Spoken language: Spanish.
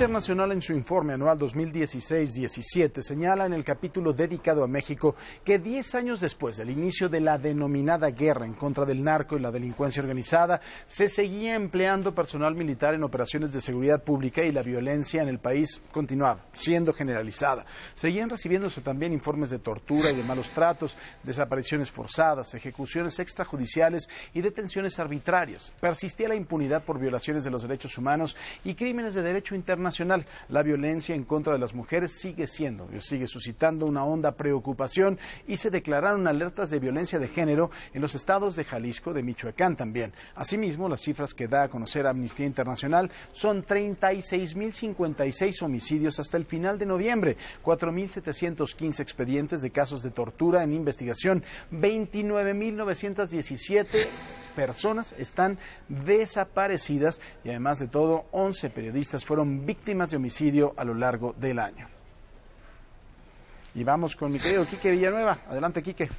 Internacional en su informe anual 2016-17 señala en el capítulo dedicado a México que 10 años después del inicio de la denominada guerra en contra del narco y la delincuencia organizada, se seguía empleando personal militar en operaciones de seguridad pública y la violencia en el país continuaba siendo generalizada. Seguían recibiéndose también informes de tortura y de malos tratos, desapariciones forzadas, ejecuciones extrajudiciales y detenciones arbitrarias. Persistía la impunidad por violaciones de los derechos humanos y crímenes de derecho internacional Nacional, la violencia en contra de las mujeres sigue siendo, sigue suscitando una honda preocupación y se declararon alertas de violencia de género en los estados de Jalisco, de Michoacán también. Asimismo, las cifras que da a conocer Amnistía Internacional son 36.056 homicidios hasta el final de noviembre, 4.715 expedientes de casos de tortura en investigación, 29.917 personas están desaparecidas y además de todo, 11 periodistas fueron víctimas de homicidio a lo largo del año. Y vamos con mi querido Quique Villanueva. Adelante, Quique.